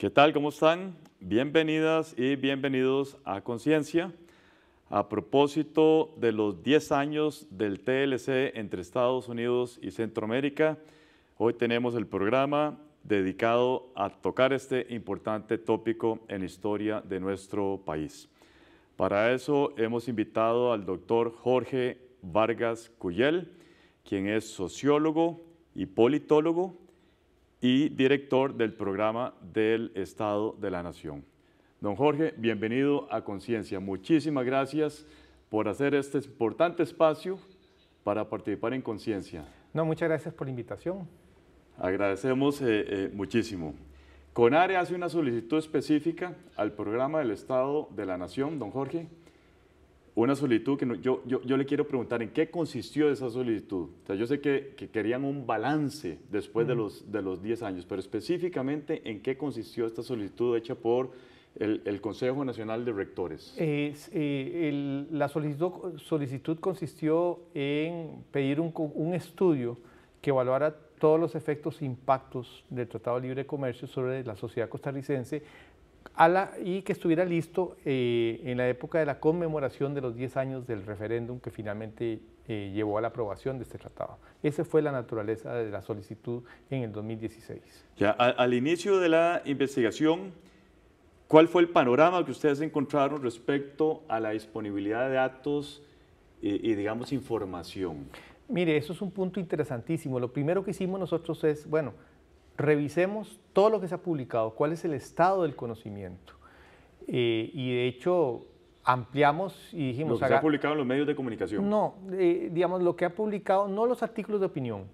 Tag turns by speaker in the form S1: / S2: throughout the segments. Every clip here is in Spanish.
S1: ¿Qué tal? ¿Cómo están? Bienvenidas y bienvenidos a Conciencia. A propósito de los 10 años del TLC entre Estados Unidos y Centroamérica, hoy tenemos el programa dedicado a tocar este importante tópico en historia de nuestro país. Para eso hemos invitado al doctor Jorge Vargas Cuyel, quien es sociólogo y politólogo, y director del programa del Estado de la Nación. Don Jorge, bienvenido a Conciencia. Muchísimas gracias por hacer este importante espacio para participar en Conciencia.
S2: No, muchas gracias por la invitación.
S1: Agradecemos eh, eh, muchísimo. CONARE hace una solicitud específica al programa del Estado de la Nación, don Jorge, una solicitud que yo, yo, yo, le quiero preguntar, ¿en qué consistió esa solicitud? O sea, yo sé que, querían un balance después de, los, de los 10 años, pero específicamente, ¿en qué consistió esta solicitud hecha por el, Consejo Nacional de Rectores?
S2: es eh, la solicitud, solicitud, consistió en pedir un, un estudio que evaluara todos los efectos e impactos del Tratado de Libre de Comercio sobre la sociedad costarricense y que estuviera listo eh, en la época de la conmemoración de los 10 años del referéndum que finalmente eh, llevó a la aprobación de este tratado. Esa fue la naturaleza de la solicitud en el 2016.
S1: Ya, al, inicio de la investigación, ¿cuál fue el panorama que ustedes encontraron respecto a la disponibilidad de datos eh, y digamos,
S2: información? Mire, eso es un punto interesantísimo. Lo primero que hicimos nosotros es, bueno, revisemos todo lo que se ha publicado, cuál es el estado del conocimiento. Eh, y de hecho, ampliamos y dijimos... Lo que ha
S1: publicado los medios de comunicación. No,
S2: eh, digamos, lo que ha publicado, no los artículos de opinión,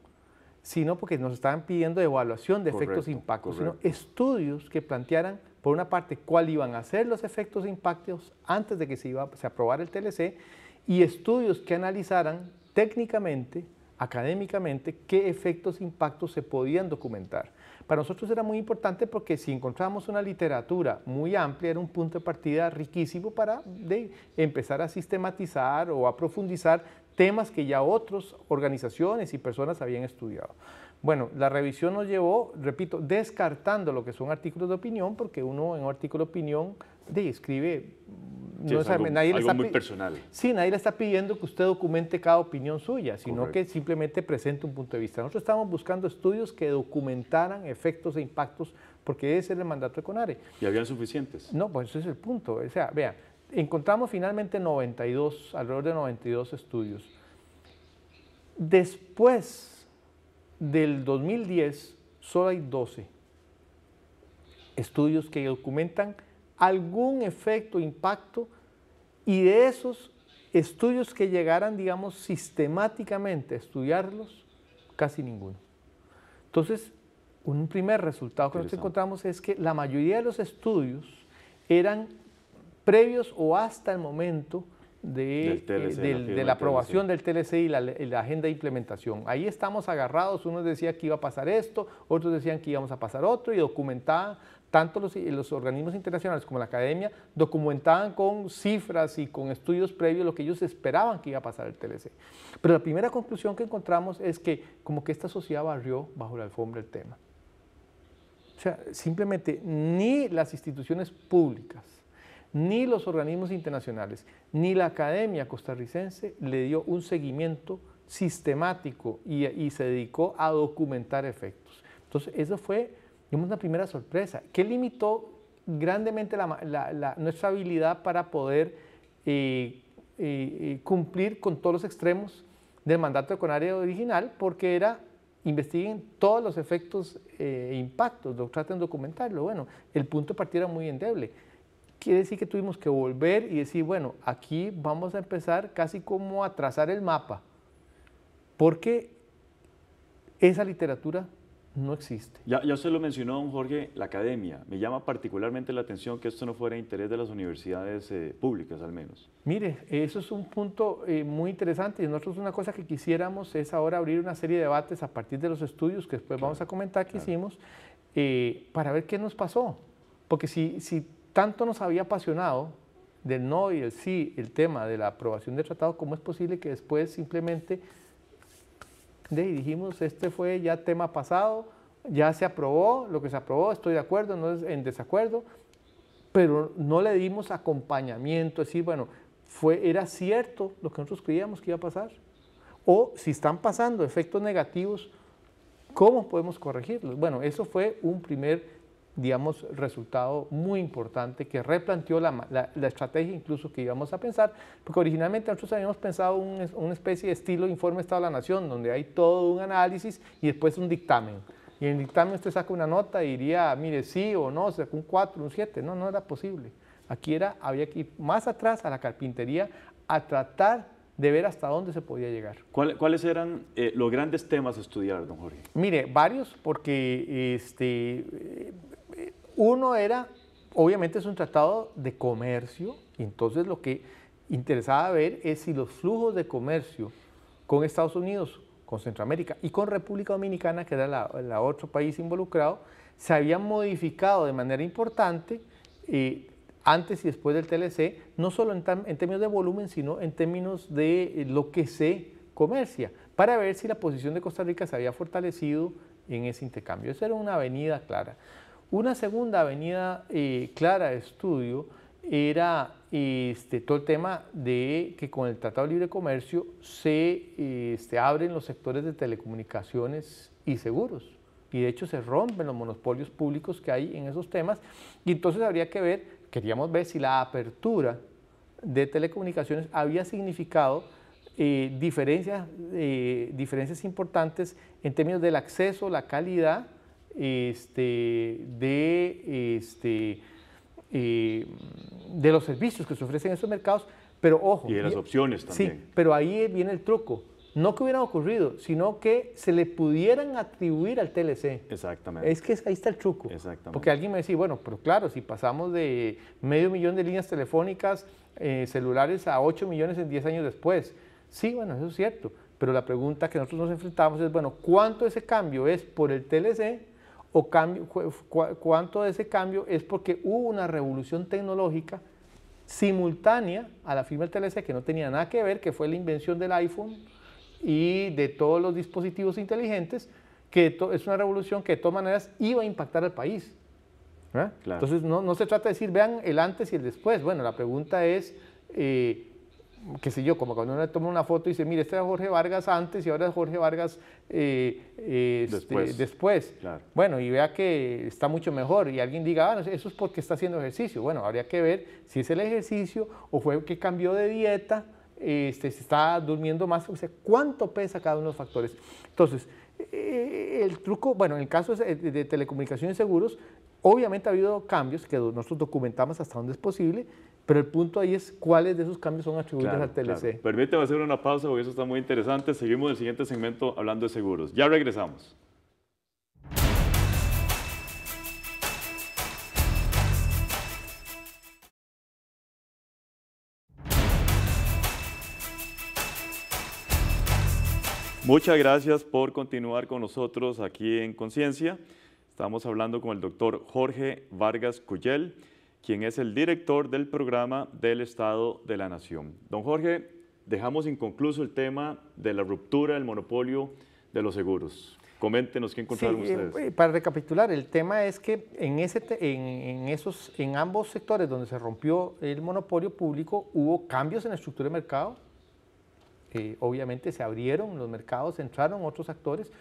S2: sino porque nos estaban pidiendo evaluación de efectos e impactos, sino estudios que plantearan, por una parte, cuál iban a ser los efectos e impactos antes de que se, iba, se aprobar el TLC, y estudios que analizaran técnicamente académicamente qué efectos e impactos se podían documentar. Para nosotros era muy importante porque si encontramos una literatura muy amplia era un punto de partida riquísimo para de empezar a sistematizar o a profundizar temas que ya otras organizaciones y personas habían estudiado. Bueno, la revisión nos llevó, repito, descartando lo que son artículos de opinión, porque uno en un artículo de opinión de, escribe
S1: no nadie muy personal.
S2: Sí, nadie le está pidiendo que usted documente cada opinión suya, sino que simplemente presente un punto de vista. Nosotros estamos buscando estudios que documentaran efectos e impactos, porque ese es el mandato de CONARE. ¿Y habían suficientes? No, pues ese es el punto. O sea, vean, encontramos finalmente 92, alrededor de 92 estudios. Después del 2010, solo hay 12 estudios que documentan algún efecto, impacto, y de esos estudios que llegaran, digamos, sistemáticamente a estudiarlos, casi ninguno. Entonces, un primer resultado que nos encontramos es que la mayoría de los estudios eran previos o hasta el momento de, eh, la aprobación del TLC y la, agenda de implementación. Ahí estamos agarrados, unos decían que iba a pasar esto, otros decían que íbamos a pasar otro y documentaban tanto los, organismos internacionales como la academia documentaban con cifras y con estudios previos lo que ellos esperaban que iba a pasar el TLC. Pero la primera conclusión que encontramos es que como que esta sociedad barrió bajo la alfombra el tema. O sea, simplemente ni las instituciones públicas, ni los organismos internacionales, ni la academia costarricense le dio un seguimiento sistemático y, y se dedicó a documentar efectos. Entonces, eso fue Tuvimos una primera sorpresa. que limitó grandemente nuestra habilidad para poder eh, eh, eh, cumplir con todos los extremos del mandato de Conaria original? Porque era investiguen todos los efectos e impactos, traten de documentarlo. Bueno, el punto de partida era muy endeble. Quiere decir que tuvimos que volver y decir, bueno, aquí vamos a empezar casi como a trazar el mapa, porque esa literatura no existe.
S1: Ya, ya lo mencionó, don Jorge, la academia. Me llama particularmente la atención que esto no fuera interés de las universidades eh, públicas, al menos.
S2: Mire, eso es un punto eh, muy interesante y nosotros una cosa que quisiéramos es ahora abrir una serie de debates a partir de los estudios que después vamos a comentar que hicimos eh, para ver qué nos pasó. Porque si, si tanto nos había apasionado del no y el sí, el tema de la aprobación del tratado, ¿cómo es posible que después simplemente y dijimos, este fue ya tema pasado, ya se aprobó, lo que se aprobó, estoy de acuerdo, no es en desacuerdo, pero no le dimos acompañamiento, decir, bueno, fue, era cierto lo que nosotros creíamos que iba a pasar. O si están pasando efectos negativos, ¿cómo podemos corregirlos? Bueno, eso fue un primer digamos, resultado muy importante que replanteó la, la, estrategia incluso que íbamos a pensar, porque originalmente nosotros habíamos pensado un, una especie de estilo informe Estado de la Nación, donde hay todo un análisis y después un dictamen. Y en el dictamen usted saca una nota y diría, mire, sí o no, sacó un 4, un 7. No, no era posible. Aquí era, había que ir más atrás a la carpintería a tratar de ver hasta dónde se podía llegar. ¿Cuáles
S1: eran eh, los grandes temas a estudiar, don Jorge?
S2: Mire, varios, porque este, uno era, obviamente es un tratado de comercio, entonces lo que interesaba ver es si los flujos de comercio con Estados Unidos, con Centroamérica y con República Dominicana, que era la, otro país involucrado, se habían modificado de manera importante eh, antes y después del TLC, no solo en, términos de volumen, sino en términos de eh, lo que se comercia, para ver si la posición de Costa Rica se había fortalecido en ese intercambio. Esa era una avenida clara. Una segunda avenida eh, clara de estudio era este, todo el tema de que con el Tratado de Libre Comercio se este, abren los sectores de telecomunicaciones y seguros. Y de hecho se rompen los monopolios públicos que hay en esos temas. Y entonces habría que ver, queríamos ver si la apertura de telecomunicaciones había significado eh, diferencias, eh, diferencias importantes en términos del acceso, la calidad este, de, este, eh, de los servicios que se ofrecen en esos mercados, pero ojo. Y de las opciones también. Sí, pero ahí viene el truco. No que hubiera ocurrido, sino que se le pudieran atribuir al TLC. Exactamente. Es que ahí está el truco. Exactamente. Porque alguien me dice, bueno, pero claro, si pasamos de medio millón de líneas telefónicas eh, celulares a 8 millones en 10 años después. Sí, bueno, eso es cierto. Pero la pregunta que nosotros nos enfrentamos es, bueno, ¿cuánto ese cambio es por el TLC o cambio, cuánto de ese cambio es porque hubo una revolución tecnológica simultánea a la firma del TLC que no tenía nada que ver, que fue la invención del iPhone y de todos los dispositivos inteligentes, que es una revolución que de todas maneras iba a impactar al país. Entonces no, se trata de decir, vean el antes y el después. Bueno, la pregunta es, eh, qué sé yo, como cuando uno toma una foto y dice, mire, este era Jorge Vargas antes y ahora es Jorge Vargas eh, eh, este, después. después. Bueno, y vea que está mucho mejor y alguien diga, ah, eso es porque está haciendo ejercicio. Bueno, habría que ver si es el ejercicio o fue que cambió de dieta, este, se está durmiendo más, o sea, cuánto pesa cada uno de los factores. Entonces, eh, el truco, bueno, en el caso de telecomunicaciones y seguros, obviamente ha habido cambios que nosotros documentamos hasta donde es posible, pero el punto ahí es cuáles de esos cambios son atribuidos a TLC. Claro.
S1: Permíteme hacer una pausa porque eso está muy interesante. Seguimos en el siguiente segmento hablando de seguros. Ya regresamos. Muchas gracias por continuar con nosotros aquí en Conciencia. Estamos hablando con el doctor Jorge Vargas Cuyel quien es el director del programa del Estado de la Nación. Don Jorge, dejamos inconcluso el tema de la ruptura del monopolio de los seguros. Coméntenos qué encontraron eh, ustedes.
S2: para recapitular, el tema es que en, ese en, esos, en ambos sectores donde se rompió el monopolio público hubo cambios en la estructura de mercado. Eh, obviamente se abrieron los mercados, entraron otros actores.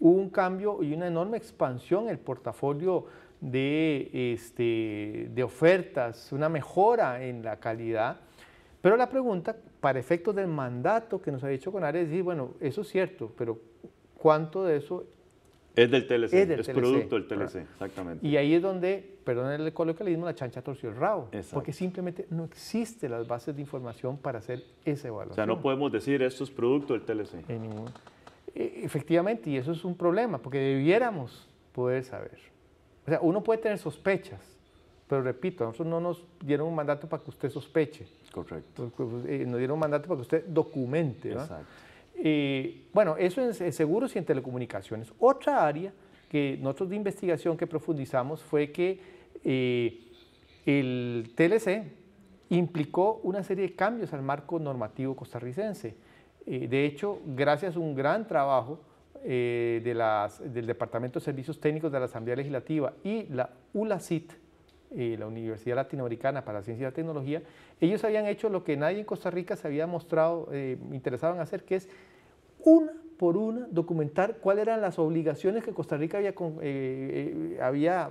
S2: Hubo un cambio y una enorme expansión en el portafolio de, este, de ofertas, una mejora en la calidad. Pero la pregunta, para efectos del mandato que nos ha dicho CONARE, es decir, bueno, eso es cierto, pero ¿cuánto de eso
S1: es del TLC, es, del producto del TLC, exactamente.
S2: Y ahí es donde, perdón el coloquialismo, la chancha torció el rabo, porque simplemente no existe las bases de información para hacer ese evaluación. O sea, no
S1: podemos decir esto es producto del TLC.
S2: Eh, efectivamente, y eso es un problema, porque debiéramos poder saber. O sea, uno puede tener sospechas, pero repito, nosotros no nos dieron un mandato para que usted sospeche. Correcto. Pues, pues, eh, nos dieron un mandato para que usted documente. Exacto. bueno, eso en seguros y en telecomunicaciones. Otra área que nosotros de investigación que profundizamos fue que eh, el TLC implicó una serie de cambios al marco normativo costarricense. Eh, de hecho, gracias a un gran trabajo eh, del Departamento de Servicios Técnicos de la Asamblea Legislativa y la ULACIT, eh, la Universidad Latinoamericana para la Ciencia y la Tecnología, ellos habían hecho lo que nadie en Costa Rica se había mostrado eh, interesado en hacer, que es una por una documentar cuáles eran las obligaciones que Costa Rica había, había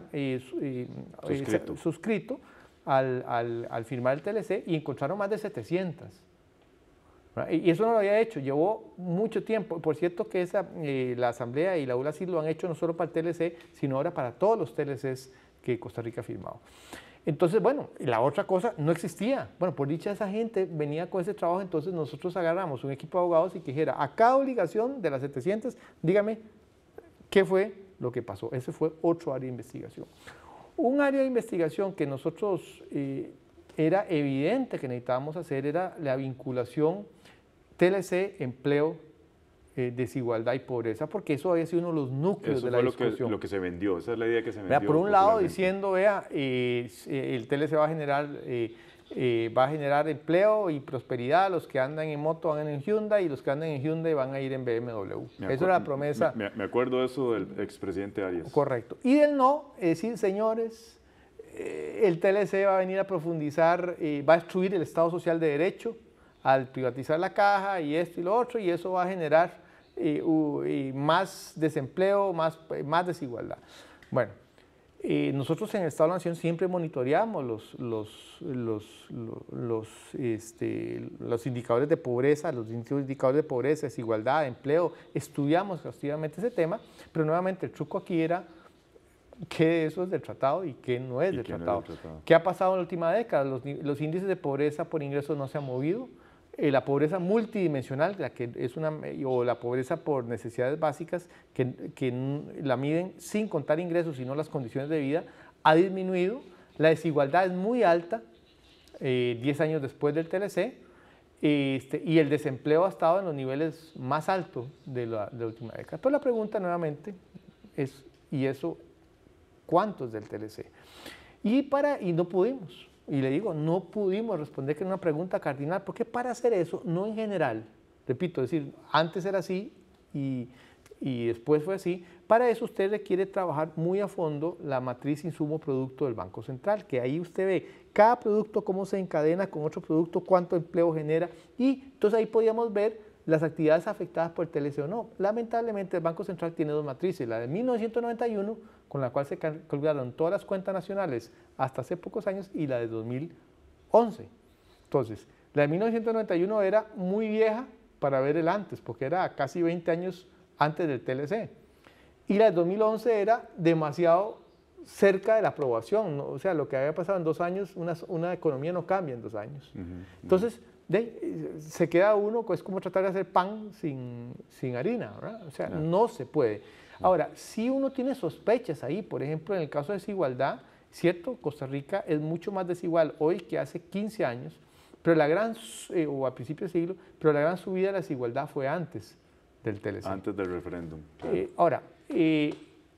S2: suscrito, al, al, firmar el TLC y encontraron más de 700. Y eso no lo había hecho, llevó mucho tiempo. Por cierto que esa, eh, la Asamblea y la ULA sí lo han hecho no solo para el TLC, sino ahora para todos los TLCs que Costa Rica ha firmado. Entonces, bueno, la otra cosa no existía. Bueno, por dicha esa gente venía con ese trabajo, entonces nosotros agarramos un equipo de abogados y que dijera, a cada obligación de las 700, dígame qué fue lo que pasó. Ese fue otro área de investigación. Un área de investigación que nosotros eh, era evidente que necesitábamos hacer era la vinculación TLC, empleo, eh, desigualdad y pobreza, porque eso había sido uno de los núcleos de la Lo que, lo
S1: que se vendió, esa es la idea que se vendió. por un lado
S2: diciendo, vea, eh, eh, el TLC va a generar... va a generar empleo y prosperidad. Los que andan en moto van en Hyundai y los que andan en Hyundai van a ir en BMW. Esa era la promesa.
S1: Me, acuerdo acuerdo eso del expresidente Arias. Correcto.
S2: Y del no, es decir, señores, el TLC va a venir a profundizar, va a destruir el Estado Social de Derecho, al privatizar la caja y esto y lo otro, y eso va a generar eh, eh, más desempleo, más, eh, más desigualdad. Bueno, nosotros en el Estado de la Nación siempre monitoreamos los, los, los, los, este, los indicadores de pobreza, los indicadores de pobreza, desigualdad, empleo, estudiamos exhaustivamente ese tema, pero nuevamente el truco aquí era qué eso es del tratado y qué no es, del, tratado. ¿Qué ha pasado en la última década? Los, los índices de pobreza por ingresos no se han movido, eh, la pobreza multidimensional, la que es una, o la pobreza por necesidades básicas, que, la miden sin contar ingresos, sino las condiciones de vida, ha disminuido. La desigualdad es muy alta, 10 eh, años después del TLC, este, y el desempleo ha estado en los niveles más altos de la, última década. Entonces la pregunta nuevamente es, ¿y eso cuántos del TLC? Y, para, y no pudimos y le digo, no pudimos responder que era una pregunta cardinal, porque para hacer eso, no en general, repito, es decir, antes era así y, y después fue así, para eso usted le quiere trabajar muy a fondo la matriz insumo-producto del Banco Central, que ahí usted ve cada producto cómo se encadena con otro producto, cuánto empleo genera, y entonces ahí podíamos ver las actividades afectadas por el TLC o no. Lamentablemente, el Banco Central tiene dos matrices, la de 1991, con la cual se calcularon todas las cuentas nacionales hasta hace pocos años, y la de 2011. Entonces, la de 1991 era muy vieja para ver el antes, porque era casi 20 años antes del TLC. Y la de 2011 era demasiado cerca de la aprobación, o sea, lo que había pasado en dos años, una, una economía no cambia en dos años. Entonces, eh, se queda uno, es como tratar de hacer pan sin, sin harina, ¿verdad? O sea, no se puede. Ahora, si uno tiene sospechas ahí, por ejemplo, en el caso de desigualdad, cierto, Costa Rica es mucho más desigual hoy que hace 15 años, pero la gran, eh, o a principios de siglo, pero la gran subida de la desigualdad fue antes
S1: del TLC. Antes del referéndum. Eh,
S2: ahora, eh,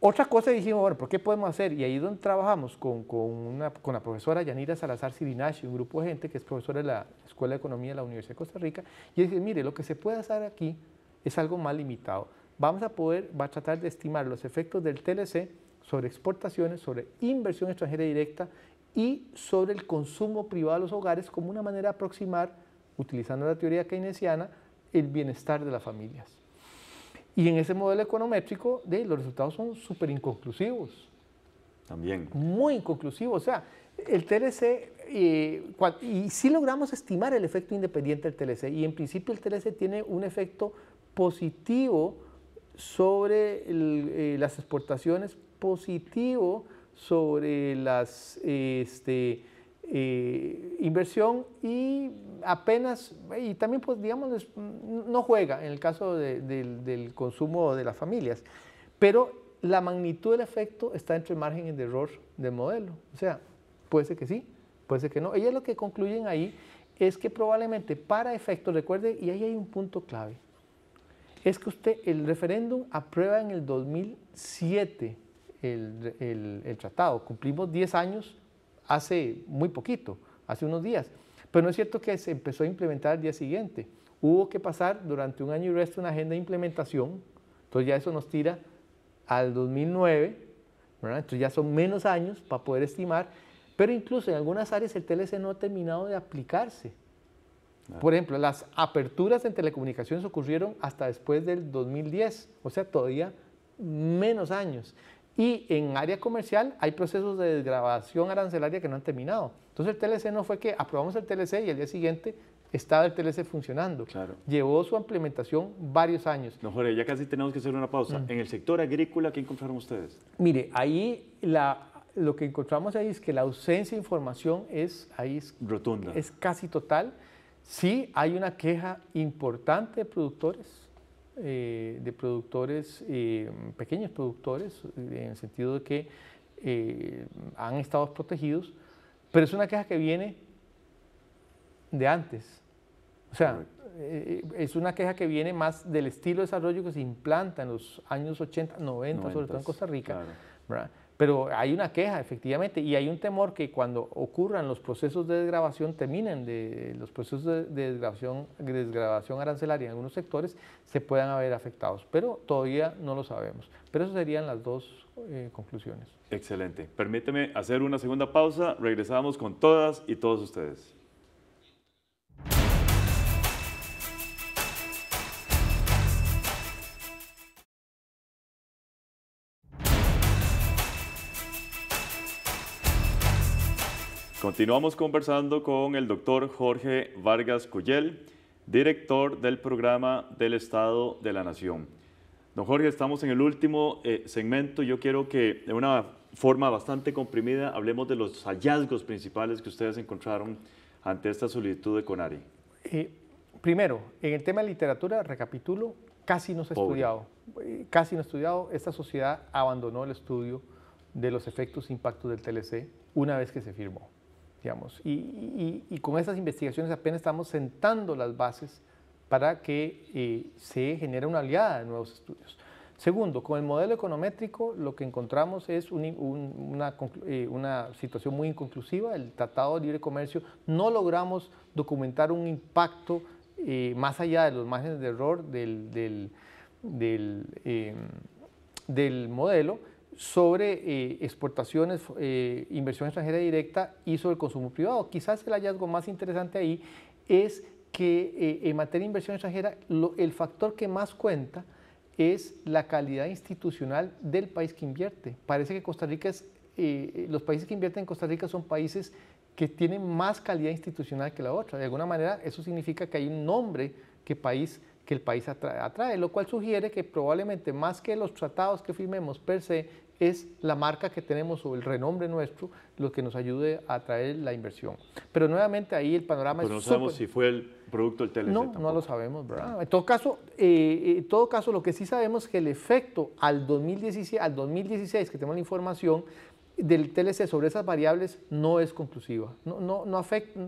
S2: otra cosa dijimos, bueno, ¿por qué podemos hacer? Y ahí es donde trabajamos con, con, la profesora Yanira Salazar Sirinashi, un grupo de gente que es profesora de la Escuela de Economía de la Universidad de Costa Rica, y dice, mire, lo que se puede hacer aquí es algo más limitado. Vamos a poder, va a tratar de estimar los efectos del TLC sobre exportaciones, sobre inversión extranjera directa y sobre el consumo privado de los hogares como una manera de aproximar, utilizando la teoría keynesiana, el bienestar de las familias. Y en ese modelo econométrico, los resultados son súper inconclusivos. También. Muy inconclusivos. O sea, el TLC, eh, y si logramos estimar el efecto independiente del TLC, y en principio el TLC tiene un efecto positivo sobre eh, las exportaciones, positivo sobre las este, eh, inversión y apenas, y también, pues, digamos, mm, no juega en el caso del consumo de las familias, pero la magnitud del efecto está entre márgenes de error del modelo. O sea, puede ser que sí, puede ser que no. Ella lo que concluyen ahí es que probablemente para efecto, recuerde, y ahí hay un punto clave, es que usted, el referéndum aprueba en el 2007 el, el, el tratado. Cumplimos 10 años hace muy poquito, hace unos días. Pero no es cierto que se empezó a implementar al día siguiente. Hubo que pasar durante un año y resto una agenda de implementación. Entonces ya eso nos tira al 2009. Entonces ya son menos años para poder estimar. Pero incluso en algunas áreas el TLC no ha terminado de aplicarse. Ah. Por ejemplo, las aperturas en telecomunicaciones ocurrieron hasta después del 2010, o sea, todavía menos años. Y en área comercial hay procesos de desgrabación arancelaria que no han terminado. Entonces el TLC no fue que aprobamos el TLC y al día siguiente estaba el TLC funcionando. Llevó su implementación varios años.
S1: No, Jorge, ya casi tenemos que hacer una pausa. Mm. En el sector agrícola, ¿qué encontraron ustedes?
S2: Mire, ahí lo que encontramos ahí es que la ausencia de información es, ahí Rotunda. es casi total. Sí hay una queja importante de productores, eh, de productores, eh, pequeños productores, en el sentido de que eh, han estado protegidos, pero es una queja que viene de antes. O sea, eh, es una queja que viene más del estilo de desarrollo que se implanta en los años 80, 90, sobre todo en Costa Rica. Pero hay una queja, efectivamente, y hay un temor que cuando ocurran los procesos de desgrabación, terminen de, los procesos de, desgrabación, arancelaria en algunos sectores, se puedan haber afectados, pero todavía no lo sabemos. Pero esas serían las dos eh, conclusiones.
S1: Excelente. Permíteme hacer una segunda pausa. Regresamos con todas y todos ustedes. Continuamos conversando con el doctor Jorge Vargas Coyel, director del programa del Estado de la Nación. Don Jorge, estamos en el último eh, segmento. Yo quiero que de una forma bastante comprimida hablemos de los hallazgos principales que ustedes encontraron ante esta solicitud de CONARI.
S2: Eh, primero, en el tema de literatura, recapitulo, casi no se ha estudiado. Eh, casi no ha estudiado. Esta sociedad abandonó el estudio de los efectos e impactos del TLC una vez que se firmó. Y, con esas investigaciones apenas estamos sentando las bases para que eh, se genere una aliada de nuevos estudios. Segundo, con el modelo econométrico lo que encontramos es eh, una, situación muy inconclusiva. El Tratado de Libre Comercio no logramos documentar un impacto eh, más allá de los márgenes de error del modelo sobre eh, exportaciones, eh, inversión extranjera directa y sobre el consumo privado. Quizás el hallazgo más interesante ahí es que eh, en materia de inversión extranjera el factor que más cuenta es la calidad institucional del país que invierte. Parece que Costa Rica es, los países que invierten en Costa Rica son países que tienen más calidad institucional que la otra. De alguna manera eso significa que hay un nombre que país que el país atrae, lo cual sugiere que probablemente más que los tratados que firmemos per se, es la marca que tenemos o el renombre nuestro lo que nos ayude a atraer la inversión. Pero nuevamente ahí el panorama Pero no sabemos si
S1: fue el producto del TLC. No,
S2: no lo sabemos, ¿verdad? En todo, caso, eh, eh, en todo caso, lo que sí sabemos es que el efecto al 2016, al 2016 que tenemos la información, del TLC sobre esas variables no es conclusiva. No, no, no afecta,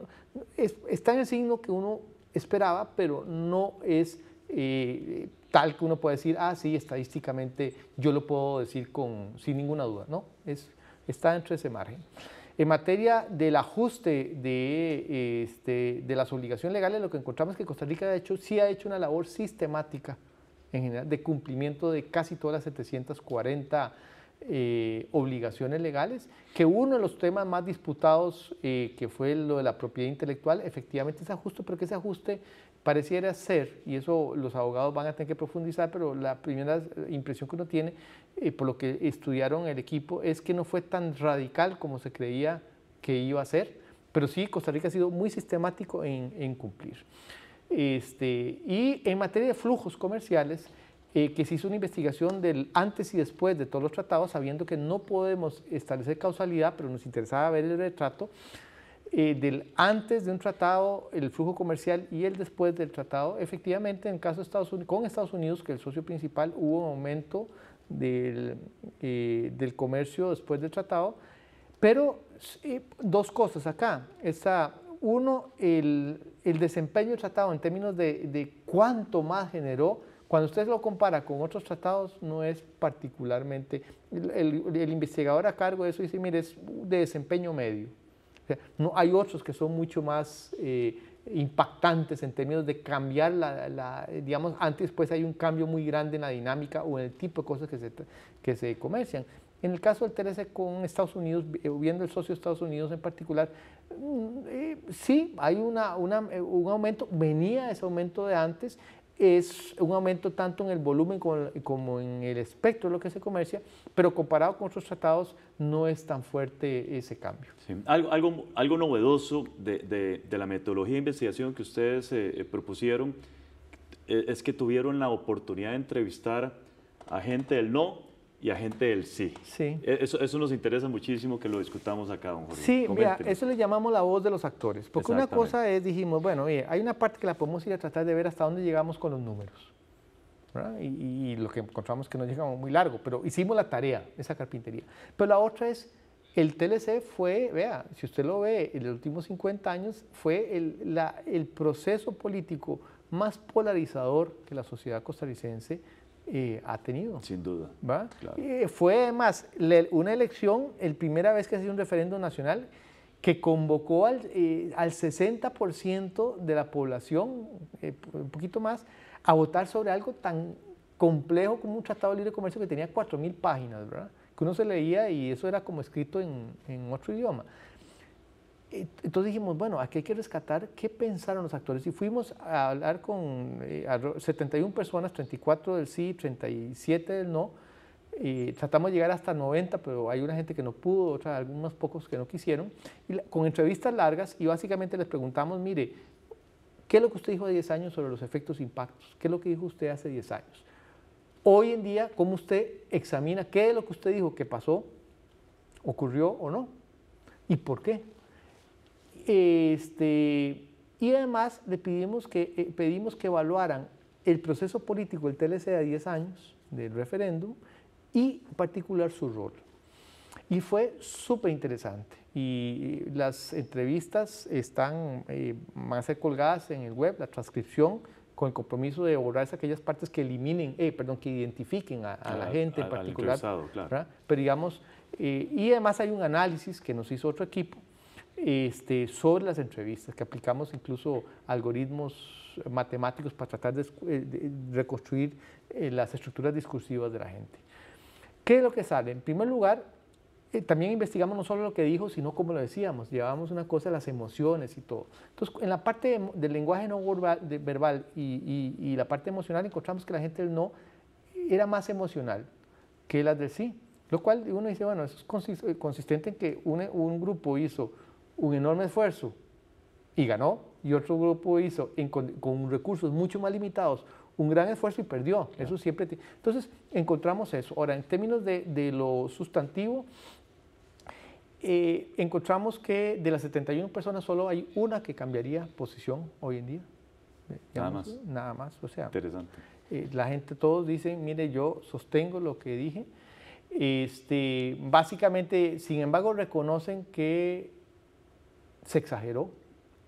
S2: está en el signo que uno esperaba, pero no es eh, tal que uno puede decir, ah, sí, estadísticamente yo lo puedo decir con, sin ninguna duda. No, es, está dentro de ese margen. En materia del ajuste de, este, de las obligaciones legales, lo que encontramos es que Costa Rica de hecho, sí ha hecho una labor sistemática en general de cumplimiento de casi todas las 740 eh, obligaciones legales, que uno de los temas más disputados, eh, que fue lo de la propiedad intelectual, efectivamente es ajuste, pero que ese ajuste pareciera ser, y eso los abogados van a tener que profundizar, pero la primera impresión que uno tiene, eh, por lo que estudiaron el equipo, es que no fue tan radical como se creía que iba a ser, pero sí Costa Rica ha sido muy sistemático en, en cumplir. Este, y en materia de flujos comerciales, eh, que se hizo una investigación del antes y después de todos los tratados, sabiendo que no podemos establecer causalidad, pero nos interesaba ver el retrato eh, del antes de un tratado, el flujo comercial y el después del tratado. Efectivamente, en el caso de Estados Unidos, con Estados Unidos, que el socio principal, hubo un aumento del, eh, comercio después del tratado, pero dos cosas acá. Esta, uno, el, desempeño del tratado en términos de cuánto más generó cuando usted lo compara con otros tratados, no es particularmente. El, investigador a cargo de eso dice: mire, es de desempeño medio. no, hay otros que son mucho más eh, impactantes en términos de cambiar la, digamos, antes pues hay un cambio muy grande en la dinámica o en el tipo de cosas que se, que se comercian. En el caso del TLC con Estados Unidos, eh, viendo el socio de Estados Unidos en particular, mm, eh, sí, hay una, una, un aumento, venía ese aumento de antes es un aumento tanto en el volumen como, en el espectro de lo que se comercia, pero comparado con otros tratados no es tan fuerte ese cambio.
S1: Algo, algo, novedoso de, la metodología de investigación que ustedes eh, eh, propusieron e, es que tuvieron la oportunidad de entrevistar a gente del no y a gente del sí. E, eso, nos interesa muchísimo que lo discutamos acá, don Jorge. Sí, mira, eso le
S2: llamamos la voz de los actores. Porque una cosa es, dijimos, bueno, hay una parte que la podemos ir a tratar de ver hasta dónde llegamos con los números. Y, lo que encontramos que no llegamos muy largo, pero hicimos la tarea, esa carpintería. Pero la otra es, el TLC fue, vea, si usted lo ve, en los últimos 50 años fue el, el proceso político más polarizador que la sociedad costarricense ha tenido. Sin duda. fue además una elección, el primera vez que ha sido un referendo nacional, que convocó al, eh, al 60% de la población, eh, un poquito más, a votar sobre algo tan complejo como un tratado de libre comercio que tenía 4.000 páginas, ¿verdad? que uno se leía y eso era como escrito en, en otro idioma. Entonces dijimos, bueno, aquí hay que rescatar qué pensaron los actores. Y fuimos a hablar con 71 eh, personas, 34 del sí, 37 del no. Y tratamos de llegar hasta 90, pero hay una gente que no pudo, otra, algunos pocos que no quisieron. con entrevistas largas y básicamente les preguntamos, mire, ¿qué es lo que usted dijo hace 10 años sobre los efectos e impactos? ¿Qué es lo que dijo usted hace 10 años? Hoy en día, ¿cómo usted examina qué es lo que usted dijo que pasó, ocurrió o no? ¿Y por qué? Este, y además le pedimos que, eh, pedimos que evaluaran el proceso político del TLC de 10 años, del referéndum, y en particular su rol. Y fue súper interesante. Y las entrevistas están eh, a ser colgadas en el web, la transcripción, con el compromiso de borrar aquellas partes que eliminen, eh, perdón, que identifiquen a, la gente en particular. Pero digamos, eh, y además hay un análisis que nos hizo otro equipo este, sobre las entrevistas, que aplicamos incluso algoritmos matemáticos para tratar de, eh, reconstruir eh, las estructuras discursivas de la gente. ¿Qué es lo que sale? En primer lugar, eh, también investigamos no solo lo que dijo, sino como lo decíamos, llevábamos una cosa de las emociones y todo. Entonces, en la parte del lenguaje no verbal, de, verbal y, la parte emocional, encontramos que la gente del no era más emocional que las de sí. Lo cual uno dice, bueno, eso es consistente en que un, un grupo hizo un enorme esfuerzo y ganó, y otro grupo hizo con, recursos mucho más limitados un gran esfuerzo y perdió. Eso siempre. Entonces, encontramos eso. Ahora, en términos de, lo sustantivo, eh, encontramos que de las 71 personas solo hay una que cambiaría posición hoy en día. Eh, nada más. Nada más, o sea. Eh, la gente, todos dicen, mire, yo sostengo lo que dije. Este, básicamente, sin embargo, reconocen que se exageró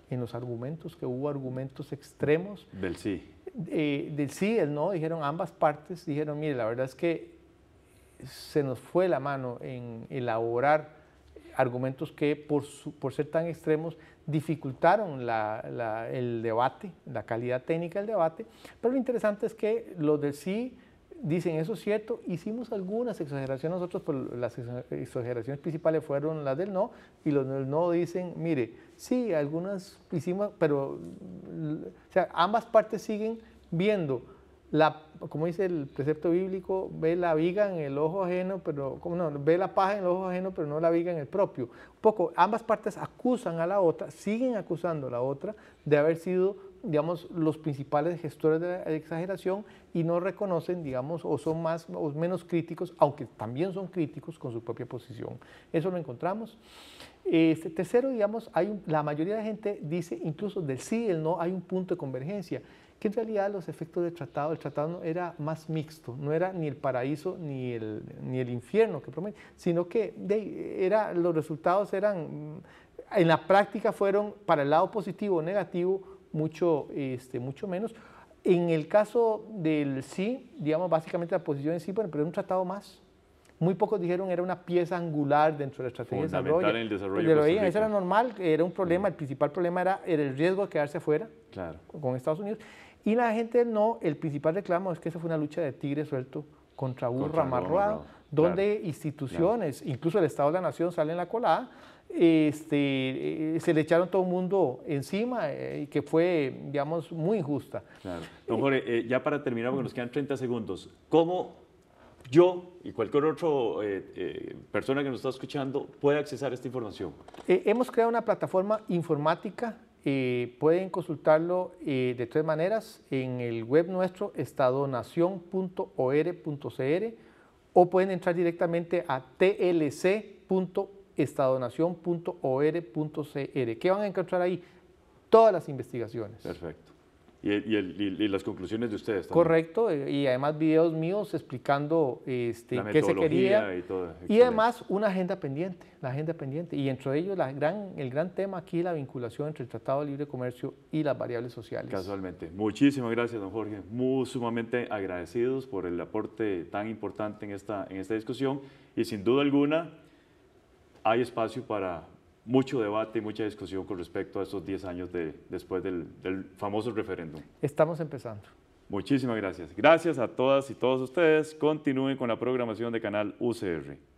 S2: en los argumentos, que hubo argumentos extremos. Del sí. Eh, del sí, el no, dijeron ambas partes, dijeron, mire, la verdad es que se nos fue la mano en elaborar argumentos que por, ser tan extremos dificultaron el debate, la calidad técnica del debate, pero lo interesante es que los del sí dicen, eso es cierto, hicimos algunas exageraciones nosotros, pero pues, las exageraciones principales fueron las del no, y los del no dicen, mire, sí, algunas hicimos, pero o sea, ambas partes siguen viendo. La, como dice el precepto bíblico, ve la viga en el ojo ajeno, pero no, ve la paja en el ojo ajeno, pero no la viga en el propio. poco, ambas partes acusan a la otra, siguen acusando a la otra de haber sido digamos, los principales gestores de la exageración y no reconocen, digamos, o son más o menos críticos, aunque también son críticos con su propia posición. Eso lo encontramos. Este, tercero, digamos, hay la mayoría de gente dice, incluso del sí el no, hay un punto de convergencia, que en realidad los efectos del tratado, el tratado era más mixto, no era ni el paraíso ni el, ni el infierno que promete, sino que era, los resultados eran, en la práctica fueron para el lado positivo o negativo, mucho, este, mucho menos. En el caso del sí, digamos, básicamente la posición en sí, pero es un tratado más. Muy pocos dijeron era una pieza angular dentro de la estrategia de desarrollo. el desarrollo. Pues, eso era normal, era un problema, mm. el principal problema era, el riesgo de quedarse afuera claro. con Estados Unidos. Y la gente no, el principal reclamo es que esa fue una lucha de tigre suelto contra burro amarrado, donde instituciones, incluso el Estado de la Nación salen en la colada, este, eh, se le echaron todo el mundo encima eh, y que fue, digamos, muy injusta.
S1: Don Jorge, eh, ya para terminar, porque nos quedan 30 segundos, ¿cómo yo y cualquier otra persona que nos está
S2: escuchando puede accesar a esta información? hemos creado una plataforma informática, pueden consultarlo de tres maneras, en el web nuestro, estadonación.or.cr, o pueden entrar directamente a tlc.org estadonación.or.cr. ¿Qué van a encontrar ahí? Todas las investigaciones.
S1: Perfecto. Y, las conclusiones de ustedes también. Correcto,
S2: eh, y además videos míos explicando este, qué se quería. Y, todo. y además una agenda pendiente, la agenda pendiente. Y entre ellos el gran tema aquí la vinculación entre el Tratado de Libre Comercio y las variables sociales.
S1: Casualmente. Muchísimas gracias, don Jorge. Muy sumamente agradecidos por el aporte tan importante en esta, en esta discusión. Y sin duda alguna, hay espacio para mucho debate y mucha discusión con respecto a estos 10 años después del, del famoso referéndum.
S2: Estamos empezando.
S1: Muchísimas gracias. Gracias a todas y todos ustedes. Continúen con la programación de Canal UCR.